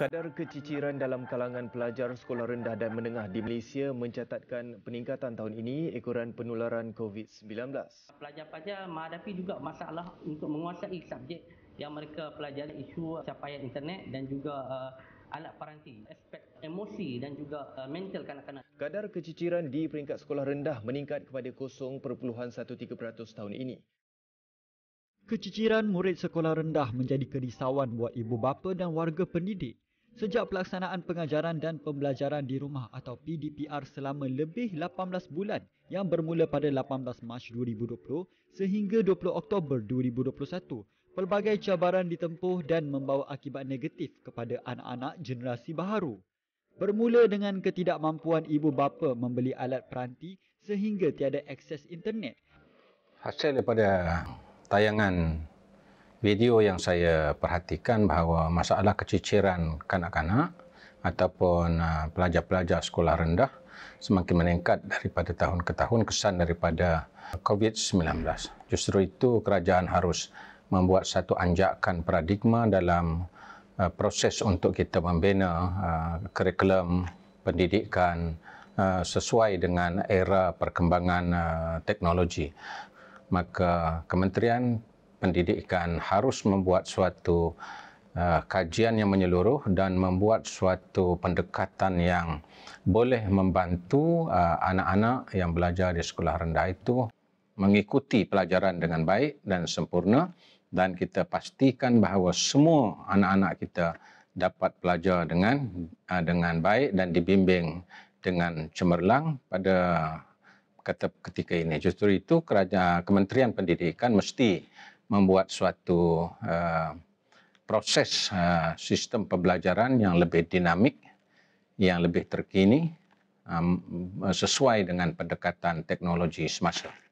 Kadar keciciran dalam kalangan pelajar sekolah rendah dan menengah di Malaysia mencatatkan peningkatan tahun ini ekoran penularan COVID-19. Pelajar-pelajar menghadapi juga masalah untuk menguasai subjek yang mereka pelajari isu capaian internet dan juga uh, alat paranti, aspek emosi dan juga uh, mental kanak-kanak. Kadar keciciran di peringkat sekolah rendah meningkat kepada 0.13% tahun ini. Keciciran murid sekolah rendah menjadi kerisauan buat ibu bapa dan warga pendidik sejak pelaksanaan pengajaran dan pembelajaran di rumah atau PDPR selama lebih 18 bulan yang bermula pada 18 Mac 2020 sehingga 20 Oktober 2021. Pelbagai cabaran ditempuh dan membawa akibat negatif kepada anak-anak generasi baharu. Bermula dengan ketidakmampuan ibu bapa membeli alat peranti sehingga tiada akses internet. Hasil daripada tayangan video yang saya perhatikan bahawa masalah keciciran kanak-kanak ataupun uh, pelajar-pelajar sekolah rendah semakin meningkat daripada tahun ke tahun kesan daripada COVID-19. Justru itu kerajaan harus membuat satu anjakan paradigma dalam uh, proses untuk kita membina uh, kurikulum pendidikan sesuai dengan era perkembangan teknologi maka Kementerian Pendidikan harus membuat suatu uh, kajian yang menyeluruh dan membuat suatu pendekatan yang boleh membantu uh, anak-anak uh, yang belajar di sekolah rendah itu mengikuti pelajaran dengan baik dan sempurna dan kita pastikan bahawa semua anak-anak kita dapat belajar dengan uh, dengan baik dan dibimbing dengan cemerlang pada kata ketika ini. Justru itu kerajaan Kementerian Pendidikan mesti membuat suatu uh, proses uh, sistem pembelajaran yang lebih dinamik, yang lebih terkini, um, sesuai dengan pendekatan teknologi semasa.